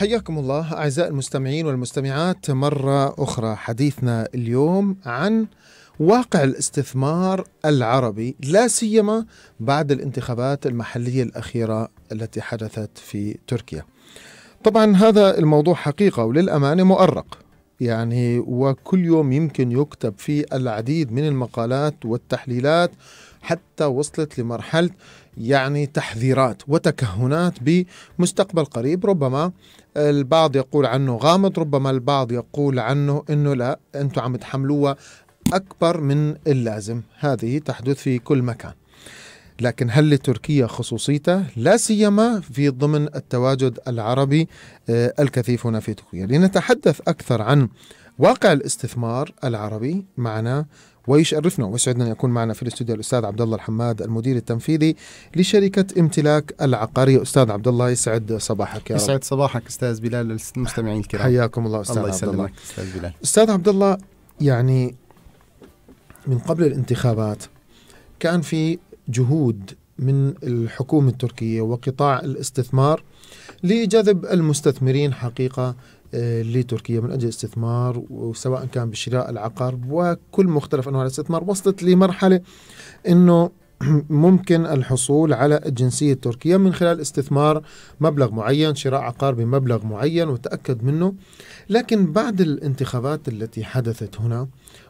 حياكم الله أعزائي المستمعين والمستمعات مرة أخرى حديثنا اليوم عن واقع الاستثمار العربي لا سيما بعد الانتخابات المحلية الأخيرة التي حدثت في تركيا. طبعا هذا الموضوع حقيقة وللأمانة مؤرق يعني وكل يوم يمكن يكتب فيه العديد من المقالات والتحليلات حتى وصلت لمرحلة يعني تحذيرات وتكهنات بمستقبل قريب ربما البعض يقول عنه غامض ربما البعض يقول عنه انه لا انتم عم تحملوها اكبر من اللازم هذه تحدث في كل مكان لكن هل لتركيا خصوصيته لا سيما في ضمن التواجد العربي آه، الكثيف هنا في تركيا لنتحدث اكثر عن واقع الاستثمار العربي معنا ويشرفنا ويسعدنا ان يكون معنا في الاستوديو الاستاذ عبد الله الحماد المدير التنفيذي لشركه امتلاك العقاري استاذ عبد الله يسعد صباحك يا يسعد صباحك استاذ بلال المستمعين الكرام حياكم الله استاذ الله يسلمك عبد الله. استاذ بلال استاذ عبد الله يعني من قبل الانتخابات كان في جهود من الحكومة التركية وقطاع الاستثمار لجذب المستثمرين حقيقة آه، لتركيا من اجل الاستثمار وسواء كان بشراء العقار وكل مختلف انواع الاستثمار وصلت لمرحله انه ممكن الحصول على الجنسيه التركيه من خلال استثمار مبلغ معين، شراء عقار بمبلغ معين وتاكد منه، لكن بعد الانتخابات التي حدثت هنا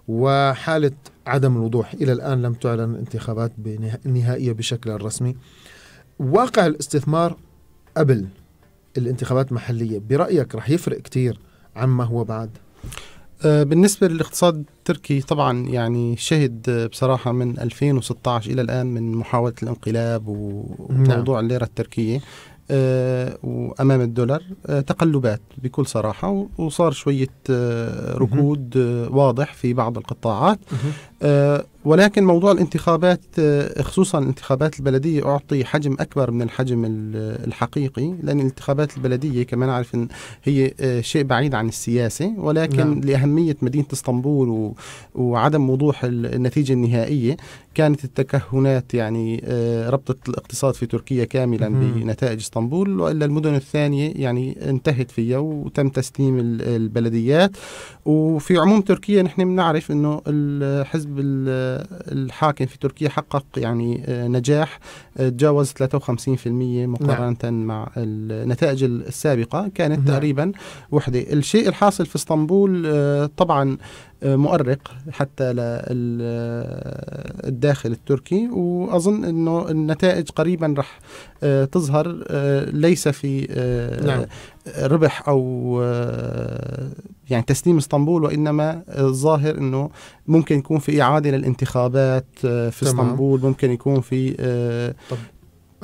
وحاله عدم الوضوح الى الان لم تعلن الانتخابات نهائيه بشكل رسمي. واقع الاستثمار قبل الانتخابات المحليه برأيك رح يفرق كتير عما هو بعد أه، بالنسبة للاقتصاد التركي طبعا يعني شهد بصراحة من 2016 إلى الآن من محاولة الانقلاب وموضوع نعم. الليرة التركية أه، وأمام الدولار أه، تقلبات بكل صراحة وصار شوية ركود واضح في بعض القطاعات ولكن موضوع الانتخابات آه، خصوصا الانتخابات البلدية أعطي حجم أكبر من الحجم آه، الحقيقي لأن الانتخابات البلدية كما نعرف هي آه، شيء بعيد عن السياسة ولكن نعم. لأهمية مدينة اسطنبول وعدم وضوح النتيجة النهائية كانت التكهنات يعني ربطة الاقتصاد في تركيا كاملا م- بنتائج اسطنبول وإلا المدن الثانية يعني انتهت فيها وتم تسليم البلديات وفي عموم تركيا نحن بنعرف أنه الحزب الحاكم في تركيا حقق يعني آه، نجاح آه، تجاوز 53% نعم. مقارنة نعم. مع النتائج السابقة كانت نعم. تقريبا وحدة الشيء الحاصل في اسطنبول آه، طبعا مؤرق حتى للداخل التركي واظن انه النتائج قريبا راح آه، تظهر آه، ليس في آه، نعم. ربح او يعني تسليم اسطنبول وانما الظاهر انه ممكن يكون في اعاده للانتخابات في اسطنبول ممكن يكون في طب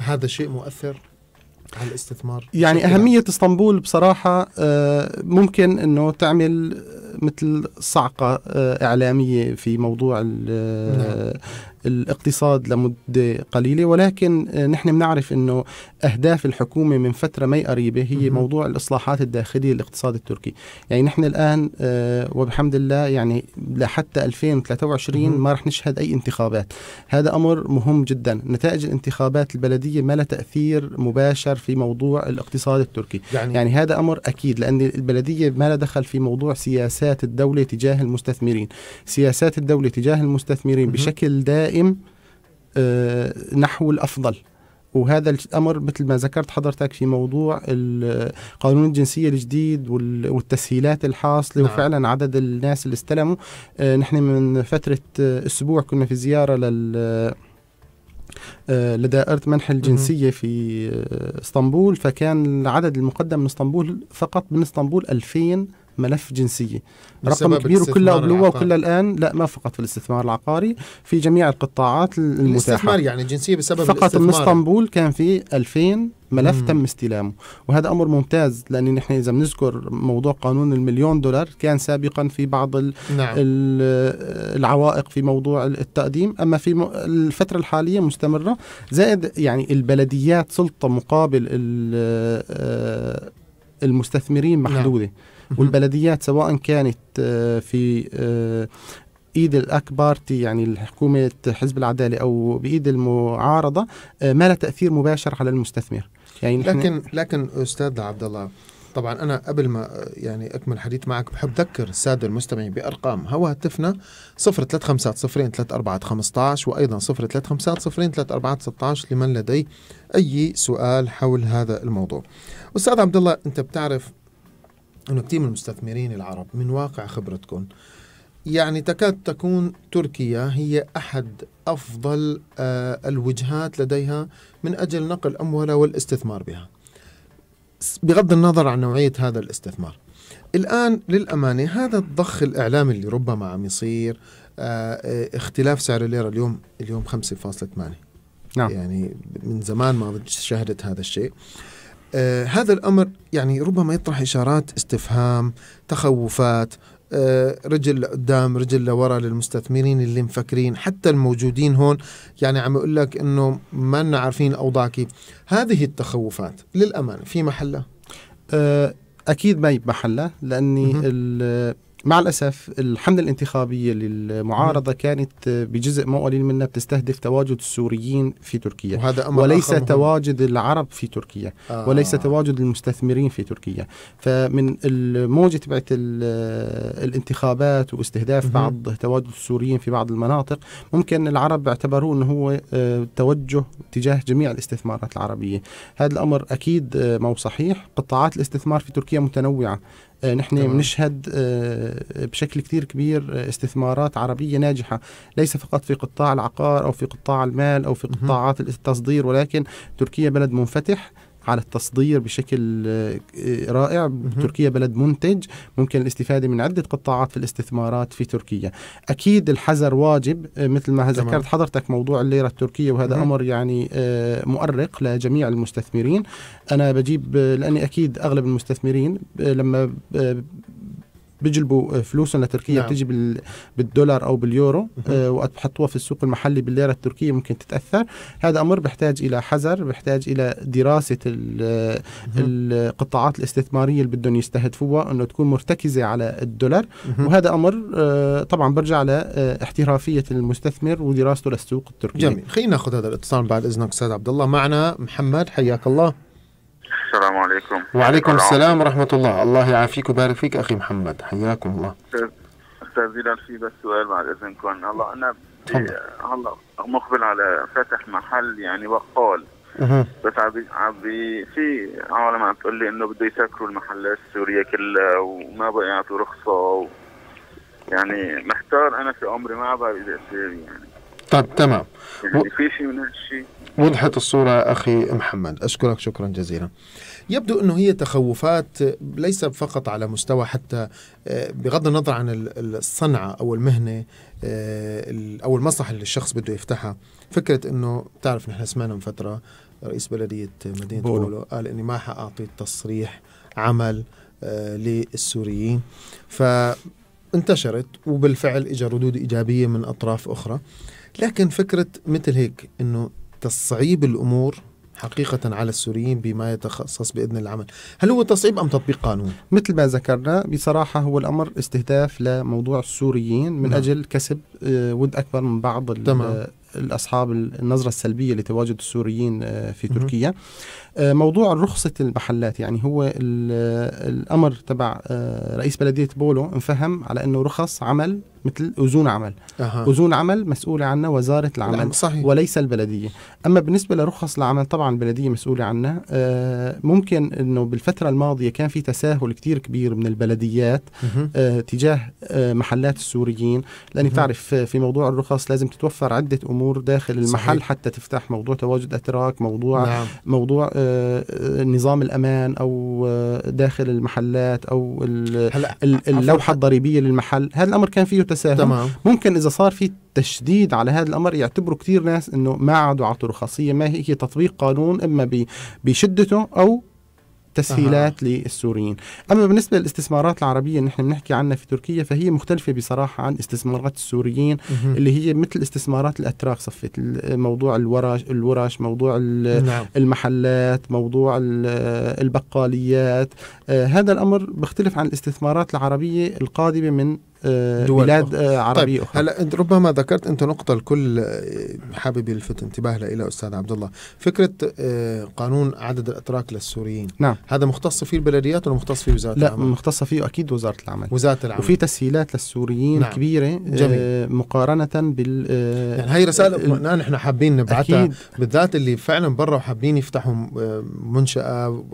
هذا شيء مؤثر على الاستثمار يعني أهمية اسطنبول بصراحة آه، ممكن أنه تعمل مثل صعقة آه، إعلامية في موضوع الاقتصاد لمدة قليلة ولكن آه، نحن بنعرف أنه أهداف الحكومة من فترة ما قريبة هي موضوع الإصلاحات الداخلية للاقتصاد التركي يعني نحن الآن آه، وبحمد الله يعني لحتى 2023 ما رح نشهد أي انتخابات هذا أمر مهم جدا نتائج الانتخابات البلدية ما لها تأثير مباشر في موضوع الاقتصاد التركي يعني, يعني هذا أمر أكيد لأن البلدية ما لها دخل في موضوع سياسات الدولة تجاه المستثمرين سياسات الدولة تجاه المستثمرين بشكل دائم دائم آه، نحو الأفضل وهذا الامر مثل ما ذكرت حضرتك في موضوع قانون الجنسيه الجديد والتسهيلات الحاصله نعم. وفعلا عدد الناس اللي استلموا آه، نحن من فتره اسبوع كنا في زياره لل آه، لدائرة منح الجنسية في اسطنبول فكان العدد المقدم من اسطنبول فقط من اسطنبول 2000 ملف جنسية رقم كبير وكلها بلوة وكلها الآن لا ما فقط في الاستثمار العقاري في جميع القطاعات المتاحة الاستثمار يعني الجنسية بسبب فقط من اسطنبول كان في 2000 ملف مم. تم استلامه وهذا امر ممتاز لان نحن اذا بنذكر موضوع قانون المليون دولار كان سابقا في بعض ال نعم. العوائق في موضوع التقديم اما في الفتره الحاليه مستمره زائد يعني البلديات سلطه مقابل آه، المستثمرين نعم. محدوده نعم. والبلديات سواء كانت آه، في آه، ايد الاك يعني حكومه حزب العداله او بايد المعارضه آه، ما لها تاثير مباشر على المستثمر يعني لكن لكن استاذ عبد الله طبعا انا قبل ما يعني اكمل حديث معك بحب اذكر الساده المستمعين بارقام هواتفنا 0350 2 وايضا 0350 2 لمن لديه اي سؤال حول هذا الموضوع. استاذ عبد الله انت بتعرف انه كثير من المستثمرين العرب من واقع خبرتكم يعني تكاد تكون تركيا هي احد افضل آه، الوجهات لديها من اجل نقل اموالها والاستثمار بها. بغض النظر عن نوعيه هذا الاستثمار. الان للامانه هذا الضخ الاعلامي اللي ربما عم يصير آه، آه، اختلاف سعر الليره اليوم اليوم 5.8 نعم يعني من زمان ما شهدت هذا الشيء. آه آه هذا الامر يعني ربما يطرح اشارات استفهام تخوفات آه، رجل قدام رجل لورا للمستثمرين اللي مفكرين حتى الموجودين هون يعني عم يقول لك انه ما عارفين الاوضاع كيف هذه التخوفات للامانه في محلها آه، اكيد ما محلها لاني مع الأسف الحملة الانتخابية للمعارضة كانت بجزء مو قليل منها بتستهدف تواجد السوريين في تركيا وهذا أمر وليس آخر تواجد العرب في تركيا آه. وليس تواجد المستثمرين في تركيا فمن الموجة تبعت الانتخابات واستهداف بعض تواجد السوريين في بعض المناطق ممكن العرب اعتبروه أنه هو آه، توجه تجاه جميع الاستثمارات العربية هذا الأمر أكيد آه، مو صحيح قطاعات الاستثمار في تركيا متنوعة آه، نحن بنشهد آه، بشكل كثير كبير آه، استثمارات عربية ناجحة ليس فقط في قطاع العقار أو في قطاع المال أو في قطاعات التصدير ولكن تركيا بلد منفتح على التصدير بشكل آه، رائع تركيا بلد منتج ممكن الاستفادة من عدة قطاعات في الاستثمارات في تركيا أكيد الحذر واجب آه، مثل ما ذكرت حضرتك موضوع الليرة التركية وهذا مم. أمر يعني آه، مؤرق لجميع المستثمرين أنا بجيب لأني أكيد أغلب المستثمرين لما بيجلبوا فلوسهم لتركيا نعم. بتيجي بالدولار او باليورو آه وقت بحطوها في السوق المحلي بالليره التركيه ممكن تتاثر هذا امر بحتاج الى حذر بحتاج الى دراسه ال القطاعات الاستثماريه اللي بدهم يستهدفوها انه تكون مرتكزه على الدولار وهذا امر آه طبعا برجع لاحترافيه آه، المستثمر ودراسته للسوق التركي جميل خلينا ناخذ هذا الاتصال بعد اذنك استاذ عبد الله معنا محمد حياك الله السلام عليكم وعليكم السلام ورحمة الله الله يعافيك ويبارك فيك أخي محمد حياكم الله أستاذ بلال في بس سؤال بعد إذنكم هلا أنا هلا مقبل على فتح محل يعني بقال بس عبي عبي في عالم عم تقول لي انه بده يسكروا المحلات السوريه كلها وما بقى يعطوا رخصه و يعني محتار انا في عمري ما بعرف اذا يعني طيب تمام يعني و... في من وضحت الصورة أخي محمد أشكرك شكرا جزيلا يبدو أنه هي تخوفات ليس فقط على مستوى حتى آه، بغض النظر عن الصنعة أو المهنة آه، أو المصلحة اللي الشخص بده يفتحها فكرة أنه تعرف نحن سمعنا من فترة رئيس بلدية مدينة بولو, بولو قال أني ما حأعطي تصريح عمل آه، للسوريين فانتشرت وبالفعل إجا ردود إيجابية من أطراف أخرى لكن فكرة مثل هيك أنه تصعيب الأمور حقيقة على السوريين بما يتخصص بإذن العمل هل هو تصعيب أم تطبيق قانون؟ مثل ما ذكرنا بصراحة هو الأمر استهداف لموضوع السوريين من نعم. أجل كسب آه، ود أكبر من بعض تمام. آه، الأصحاب النظرة السلبية لتواجد السوريين آه، في تركيا مم. آه، موضوع رخصة المحلات يعني هو الأمر تبع آه، رئيس بلدية بولو انفهم على أنه رخص عمل مثل أذون عمل أه. أذون عمل مسؤولة عنها وزارة العمل نعم، صحيح. وليس البلدية أما بالنسبة لرخص العمل طبعا البلدية مسؤولة عنها آه، ممكن أنه بالفترة الماضية كان في تساهل كتير كبير من البلديات أه. تجاه محلات السوريين لأن أه. تعرف في موضوع الرخص لازم تتوفر عدة أمور داخل المحل صحيح. حتى تفتح موضوع تواجد أتراك موضوع نعم. موضوع نظام الامان او داخل المحلات او اللوحه الضريبيه للمحل هذا الامر كان فيه تساهل تمام. ممكن اذا صار في تشديد على هذا الامر يعتبروا كثير ناس انه ما عادوا عطوا رخصيه ما هي تطبيق قانون اما بشدته او تسهيلات أه. للسوريين اما بالنسبه للاستثمارات العربيه اللي نحن بنحكي عنها في تركيا فهي مختلفه بصراحه عن استثمارات السوريين مه. اللي هي مثل استثمارات الاتراك صفت موضوع الورش الورش موضوع نعم. المحلات موضوع البقاليات آه، هذا الامر بيختلف عن الاستثمارات العربيه القادمه من آه، دول بلاد آه، عربيه طيب. اخرى هلا انت ربما ذكرت انت نقطه الكل آه، حابب يلفت انتباه لها الى استاذ عبد الله فكره قانون عدد الاتراك للسوريين نعم هذا مختص فيه البلديات ولا مختص فيه وزاره لا العمل لا مختصه فيه اكيد وزاره العمل وزاره العمل وفي تسهيلات للسوريين نعم. كبيره جميل. مقارنه بال يعني هاي رسائل اطمئنان نحن حابين نبعثها أكيد. بالذات اللي فعلا برا وحابين يفتحوا منشاه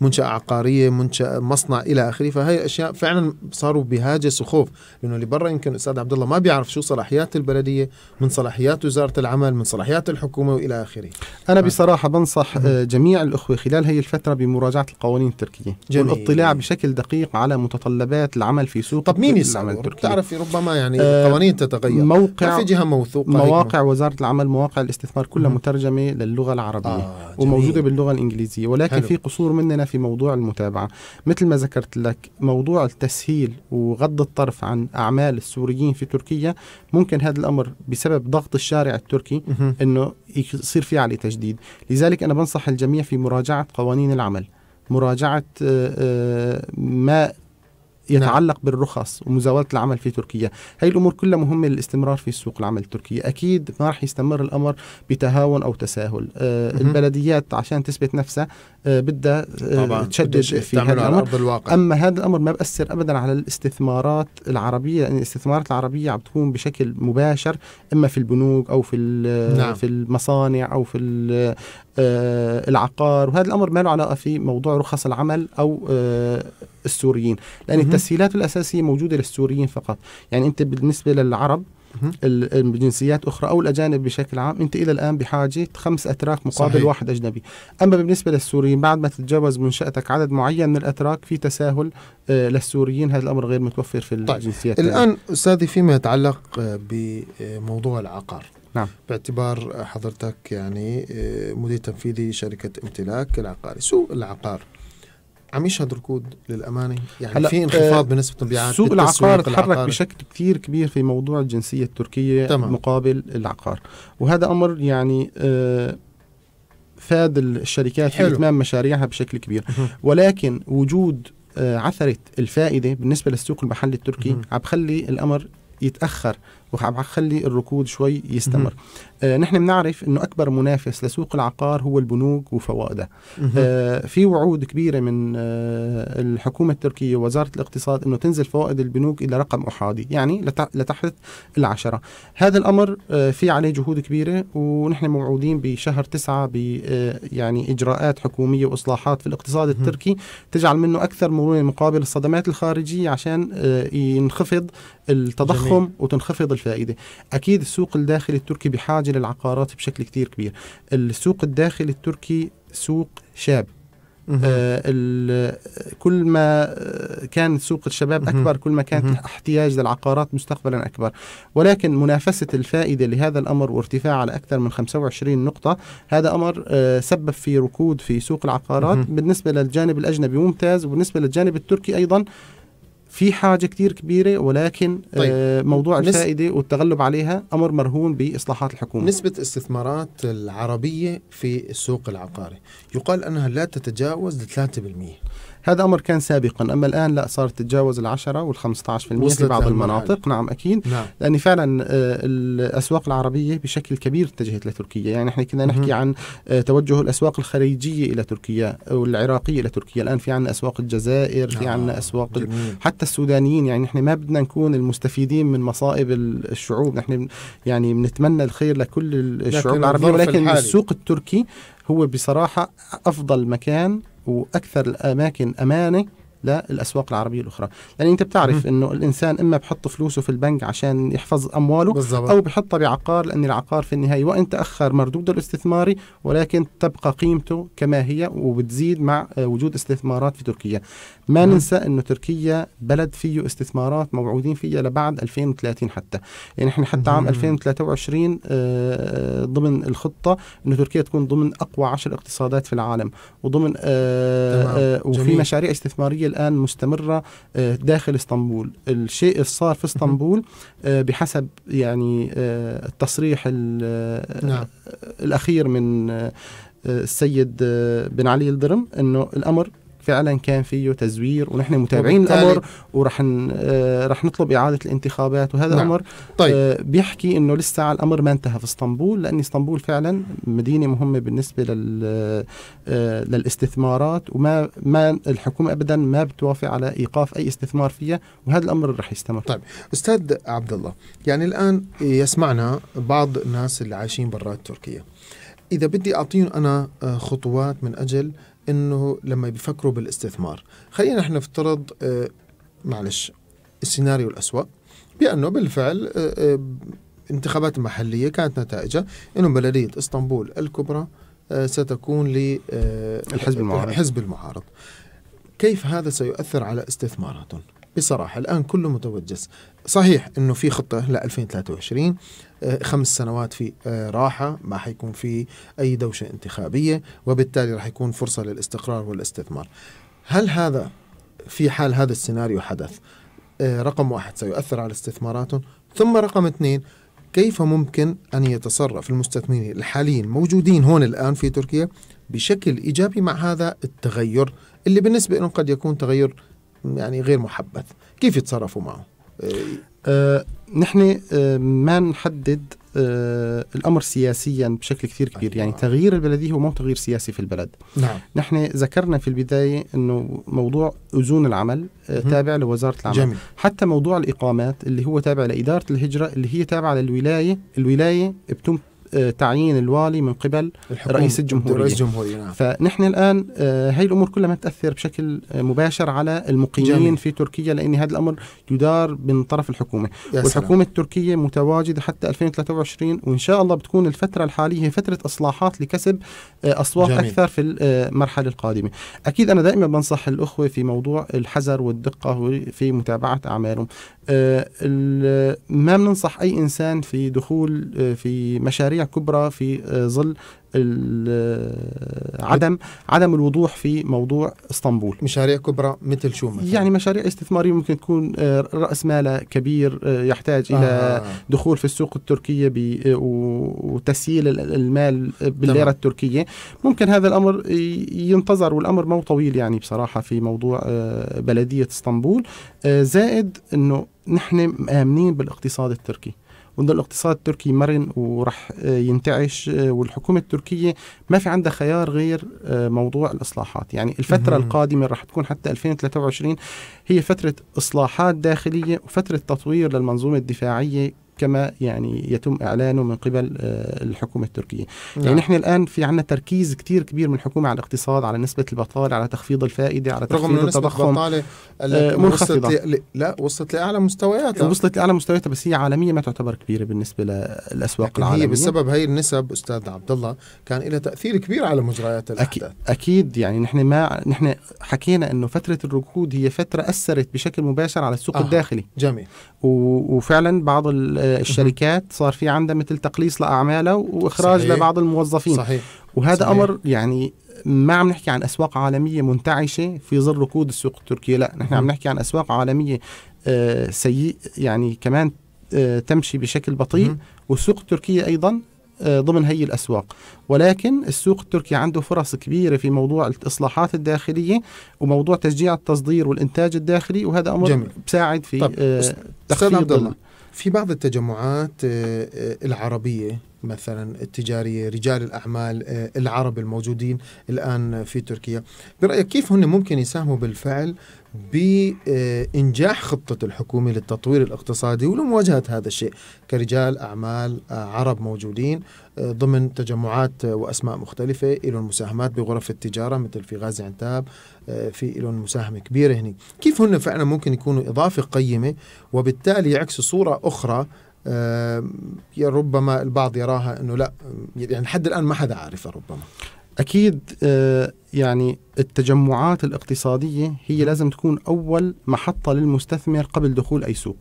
منشاه عقاريه منشاه مصنع الى اخره فهي اشياء فعلا صاروا بهاجس وخوف لانه اللي برا يمكن الاستاذ عبد الله ما بيعرف شو صلاحيات البلديه من صلاحيات وزاره العمل من صلاحيات الحكومه والى اخره انا بصراحه بنصح آه، جميع الاخوه خلال هي الفتره بمراجعه القوانين التركيه جميل. والاطلاع بشكل دقيق على متطلبات العمل في سوق طب مين العمل التركي تعرف ربما يعني آه القوانين تتغير موقع في جهه موثوقه مواقع وزاره العمل مواقع الاستثمار كلها مترجمه للغه العربيه آه جميل. وموجوده باللغه الانجليزيه ولكن حلو. في قصور مننا في موضوع المتابعه مثل ما ذكرت لك موضوع التسهيل وغض الطرف عن عن اعمال السوريين في تركيا ممكن هذا الامر بسبب ضغط الشارع التركي انه يصير في عليه تجديد لذلك انا بنصح الجميع في مراجعه قوانين العمل مراجعه آه، آه، ما نعم. يتعلق بالرخص ومزاوله العمل في تركيا هاي الامور كلها مهمه للاستمرار في سوق العمل التركي اكيد ما راح يستمر الامر بتهاون او تساهل آه البلديات عشان تثبت نفسها آه بدها آه تشدد في هذا الامر الواقع. اما هذا الامر ما بأثر ابدا على الاستثمارات العربيه لان يعني الاستثمارات العربيه عم تكون بشكل مباشر اما في البنوك او في آه، نعم. في المصانع او في آه، العقار وهذا الامر ما له علاقه في موضوع رخص العمل او آه، السوريين لان التسهيلات الاساسيه موجوده للسوريين فقط يعني انت بالنسبه للعرب الجنسيات اخرى او الاجانب بشكل عام انت الى الان بحاجه خمس اتراك مقابل صحيح. واحد اجنبي اما بالنسبه للسوريين بعد ما تتجاوز منشاتك عدد معين من الاتراك في تساهل آه، للسوريين هذا الامر غير متوفر في طيب. الجنسيات الان استاذي فيما يتعلق آه، بموضوع العقار نعم باعتبار حضرتك يعني آه، مدير تنفيذي شركه امتلاك العقاري سوق العقار عم يشهد ركود للامانه يعني هلا في آه، انخفاض بنسبه المبيعات سوق العقار تحرك بشكل كثير كبير في موضوع الجنسيه التركيه تمام. مقابل العقار وهذا امر يعني آه فاد الشركات حلو. في اتمام مشاريعها بشكل كبير ولكن وجود آه عثره الفائده بالنسبه للسوق المحلي التركي عم بخلي الامر يتاخر وخلي الركود شوي يستمر آه نحن بنعرف انه اكبر منافس لسوق العقار هو البنوك وفوائدها آه في وعود كبيره من آه الحكومه التركيه ووزاره الاقتصاد انه تنزل فوائد البنوك الى رقم احادي يعني لتحت العشره هذا الامر آه في عليه جهود كبيره ونحن موعودين بشهر تسعة ب آه، يعني اجراءات حكوميه واصلاحات في الاقتصاد التركي تجعل منه اكثر مرونه مقابل الصدمات الخارجيه عشان آه ينخفض التضخم جميل. وتنخفض الف... الفائده اكيد السوق الداخلي التركي بحاجه للعقارات بشكل كثير كبير السوق الداخلي التركي سوق شاب آه كل ما آه، كان سوق الشباب اكبر كل ما كان احتياج للعقارات مستقبلا اكبر ولكن منافسه الفائده لهذا الامر وارتفاع على اكثر من 25 نقطه هذا امر آه سبب في ركود في سوق العقارات بالنسبه للجانب الاجنبي ممتاز وبالنسبه للجانب التركي ايضا في حاجة كتير كبيرة ولكن آه، طيب. آه موضوع نس... الفائدة والتغلب عليها أمر مرهون بإصلاحات الحكومة نسبة استثمارات العربية في السوق العقاري يقال أنها لا تتجاوز 3% هذا امر كان سابقا اما الان لا صارت تتجاوز ال10 وال15% في بعض المناطق نعم اكيد نعم. لان فعلا آه، الاسواق العربيه بشكل كبير اتجهت لتركيا يعني احنا كنا نحكي عن آه، توجه الاسواق الخليجيه الى تركيا والعراقيه الى تركيا الان في عندنا اسواق الجزائر في عندنا آه، اسواق جميل. حتى السودانيين يعني احنا ما بدنا نكون المستفيدين من مصائب الشعوب نحن يعني بنتمنى الخير لكل الشعوب العربيه ولكن الحالي. السوق التركي هو بصراحه افضل مكان وأكثر الأماكن أمانة للاسواق العربيه الاخرى لان يعني انت بتعرف انه الانسان اما بحط فلوسه في البنك عشان يحفظ امواله بالزبط. او بحطها بعقار لان العقار في النهايه وان تاخر مردوده الاستثماري ولكن تبقى قيمته كما هي وبتزيد مع وجود استثمارات في تركيا ما م. ننسى انه تركيا بلد فيه استثمارات موعودين فيها لبعد 2030 حتى يعني احنا حتى عام 2023 آه، ضمن الخطه انه تركيا تكون ضمن اقوى عشر اقتصادات في العالم وضمن آه، آه، وفي مشاريع استثماريه الآن مستمرة آه، داخل اسطنبول الشيء الصار في اسطنبول آه، بحسب يعني التصريح آه، نعم. الأخير من السيد بن علي الدرم أنه الأمر فعلا كان فيه تزوير ونحن متابعين الامر ورح آه، رح نطلب اعاده الانتخابات وهذا نعم. الامر طيب. آه، بيحكي انه لسه الامر ما انتهى في اسطنبول لان اسطنبول فعلا مدينه مهمه بالنسبه لل آه، للاستثمارات وما ما الحكومه ابدا ما بتوافق على ايقاف اي استثمار فيها وهذا الامر رح يستمر طيب استاذ عبد الله يعني الان يسمعنا بعض الناس اللي عايشين برات تركيا اذا بدي اعطيهم انا خطوات من اجل انه لما بيفكروا بالاستثمار خلينا احنا نفترض آه، معلش السيناريو الأسوأ بأنه بالفعل آه، آه، انتخابات محلية كانت نتائجها أنه بلدية اسطنبول الكبرى ستكون للحزب المعارض الحزب المعارض كيف هذا سيؤثر على استثماراتهم؟ بصراحه الان كله متوجس صحيح انه في خطه ل 2023 آه، خمس سنوات في آه، راحه ما حيكون في اي دوشه انتخابيه وبالتالي راح يكون فرصه للاستقرار والاستثمار هل هذا في حال هذا السيناريو حدث آه، رقم واحد سيؤثر على استثماراتهم ثم رقم اثنين كيف ممكن أن يتصرف المستثمرين الحاليين الموجودين هون الآن في تركيا بشكل إيجابي مع هذا التغير اللي بالنسبة لهم قد يكون تغير يعني غير محبذ كيف يتصرفوا معه آه، نحن آه، ما نحدد آه، الامر سياسيا بشكل كثير كبير يعني أيوة. تغيير البلديه هو مو تغيير سياسي في البلد نعم نحن ذكرنا في البدايه انه موضوع اذون العمل تابع لوزاره العمل جميل. حتى موضوع الاقامات اللي هو تابع لاداره الهجره اللي هي تابعه للولايه الولايه بتم تعيين الوالي من قبل رئيس الجمهورية رئيس الجمهورية نعم. فنحن الآن آه، هاي الأمور كلها ما تأثر بشكل آه، مباشر على المقيمين جميل. في تركيا لأن هذا الأمر يدار من طرف الحكومة والحكومة التركية متواجدة حتى 2023 وإن شاء الله بتكون الفترة الحالية هي فترة إصلاحات لكسب آه، أصوات جميل. أكثر في المرحلة القادمة أكيد أنا دائما بنصح الأخوة في موضوع الحذر والدقة في متابعة أعمالهم ما بننصح أي إنسان في دخول في مشاريع كبرى في آه، ظل آه، عدم عدم الوضوح في موضوع اسطنبول مشاريع كبرى مثل شو مثلا؟ يعني مشاريع استثماريه ممكن تكون آه، راس مالها كبير يحتاج آه. الى دخول في السوق التركيه وتسييل المال بالليره تمام. التركيه ممكن هذا الامر ينتظر والامر مو طويل يعني بصراحه في موضوع بلديه اسطنبول زائد انه نحن مآمنين بالاقتصاد التركي وان الاقتصاد التركي مرن وراح آه، ينتعش آه، والحكومه التركيه ما في عندها خيار غير آه، موضوع الاصلاحات يعني الفتره القادمه راح تكون حتى 2023 هي فتره اصلاحات داخليه وفتره تطوير للمنظومه الدفاعيه كما يعني يتم اعلانه من قبل آه، الحكومه التركيه نعم. يعني نحن الان في عندنا تركيز كثير كبير من الحكومه على الاقتصاد على نسبه البطاله على تخفيض الفائده على تخفيض رغم التضخم آه، منخفضه ل... لا وصلت لاعلى مستوياتها وصلت لاعلى مستوياتها بس هي عالميه ما تعتبر كبيره بالنسبه للاسواق لكن العالميه هي بسبب هي النسب استاذ عبد الله كان لها تاثير كبير على مجريات الاحداث اكيد يعني نحن ما نحن حكينا انه فتره الركود هي فتره اثرت بشكل مباشر على السوق آه. الداخلي جميل و... وفعلا بعض ال... آه، الشركات صار في عندها مثل تقليص لاعمالها واخراج صحيح. لبعض الموظفين صحيح. وهذا صحيح. امر يعني ما عم نحكي عن اسواق عالميه منتعشه في ظل ركود السوق التركي لا نحن عم نحكي عن اسواق عالميه آه، سيء يعني كمان آه، تمشي بشكل بطيء م. والسوق التركيه ايضا ضمن هي الاسواق ولكن السوق التركي عنده فرص كبيره في موضوع الاصلاحات الداخليه وموضوع تشجيع التصدير والانتاج الداخلي وهذا امر جميل. بساعد في طب. تخفيض في بعض التجمعات آه، آه، العربية مثلا التجاريه، رجال الاعمال آه، العرب الموجودين الان في تركيا، برايك كيف هم ممكن يساهموا بالفعل بانجاح خطه الحكومه للتطوير الاقتصادي ولمواجهه هذا الشيء كرجال اعمال آه، عرب موجودين آه، ضمن تجمعات واسماء مختلفه، لهم مساهمات بغرف التجاره مثل في غازي عنتاب، في لهم مساهمه كبيره هنا، كيف هم فعلا ممكن يكونوا اضافه قيمه وبالتالي يعكسوا صوره اخرى ربما البعض يراها انه لا يعني لحد الان ما حدا عارفها ربما اكيد آه، يعني التجمعات الاقتصادية هي لازم تكون أول محطة للمستثمر قبل دخول أي سوق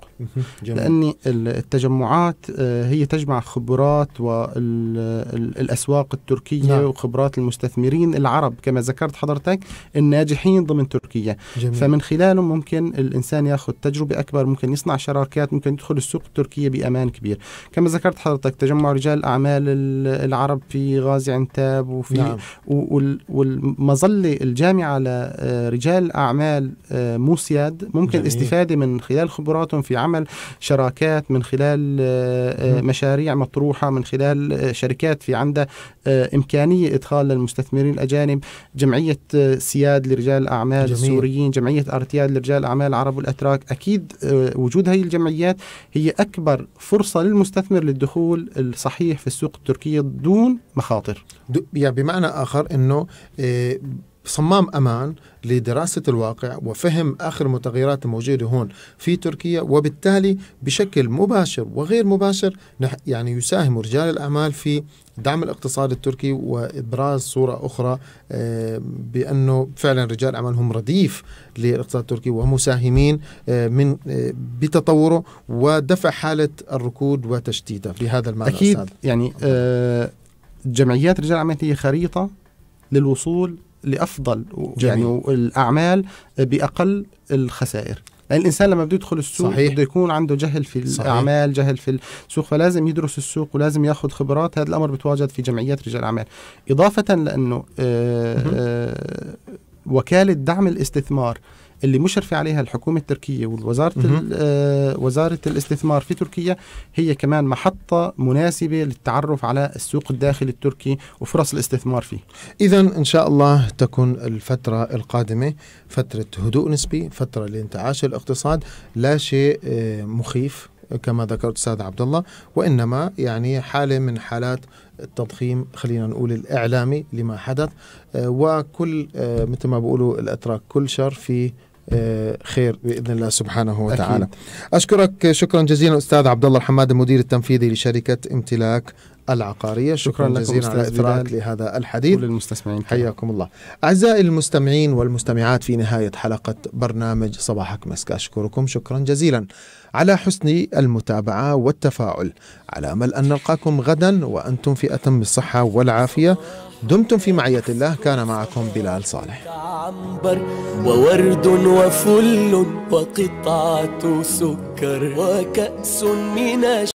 جميل. لأن التجمعات آه، هي تجمع خبرات والأسواق التركية نعم. وخبرات المستثمرين العرب كما ذكرت حضرتك الناجحين ضمن تركيا جميل. فمن خلالهم ممكن الإنسان يأخذ تجربة أكبر ممكن يصنع شراكات ممكن يدخل السوق التركية بأمان كبير كما ذكرت حضرتك تجمع رجال الأعمال العرب في غازي عنتاب وفي نعم. وال مظله الجامعه لرجال اعمال آه، مسيد ممكن جميل. الاستفاده من خلال خبراتهم في عمل شراكات من خلال آه، آه، مشاريع مطروحه من خلال شركات في عندها امكانيه ادخال للمستثمرين الاجانب جمعيه سياد لرجال الاعمال جميل. السوريين جمعيه ارتياد لرجال الاعمال العرب والاتراك اكيد وجود هي الجمعيات هي اكبر فرصه للمستثمر للدخول الصحيح في السوق التركيه دون مخاطر يعني بمعنى اخر انه صمام امان لدراسه الواقع وفهم اخر المتغيرات الموجوده هون في تركيا وبالتالي بشكل مباشر وغير مباشر يعني يساهم رجال الاعمال في دعم الاقتصاد التركي وابراز صوره اخرى آه، بانه فعلا رجال الاعمال هم رديف للاقتصاد التركي ومساهمين آه، من آه، بتطوره ودفع حاله الركود وتشتيته بهذا المعنى اكيد أستاذ. يعني جمعيات رجال الاعمال هي خريطه للوصول لافضل جميل. يعني الاعمال باقل الخسائر لان الانسان لما بده يدخل السوق صحيح. بده يكون عنده جهل في صحيح. الاعمال جهل في السوق فلازم يدرس السوق ولازم ياخذ خبرات هذا الامر بتواجد في جمعيات رجال الاعمال اضافه لانه آه آه وكاله دعم الاستثمار اللي مشرفة عليها الحكومه التركيه والوزاره آه، وزاره الاستثمار في تركيا هي كمان محطه مناسبه للتعرف على السوق الداخلي التركي وفرص الاستثمار فيه اذا ان شاء الله تكون الفتره القادمه فتره هدوء نسبي فتره لانتعاش الاقتصاد لا شيء آه، مخيف كما ذكرت استاذ عبد الله وانما يعني حاله من حالات التضخيم خلينا نقول الاعلامي لما حدث آه، وكل مثل ما بيقولوا الاتراك كل شر في آه، خير باذن الله سبحانه وتعالى. أكيد. اشكرك شكرا جزيلا استاذ عبد الله الحماد المدير التنفيذي لشركه امتلاك العقارية شكرا, شكرا جزيلا على إثراءك لهذا الحديث وللمستمعين حياكم الله أعزائي المستمعين والمستمعات في نهاية حلقة برنامج صباحك مسك أشكركم شكرا جزيلا على حسن المتابعة والتفاعل على أمل أن نلقاكم غدا وأنتم في أتم الصحة والعافية دمتم في معية الله كان معكم بلال صالح عنبر وورد وفل وقطعة سكر وكأس من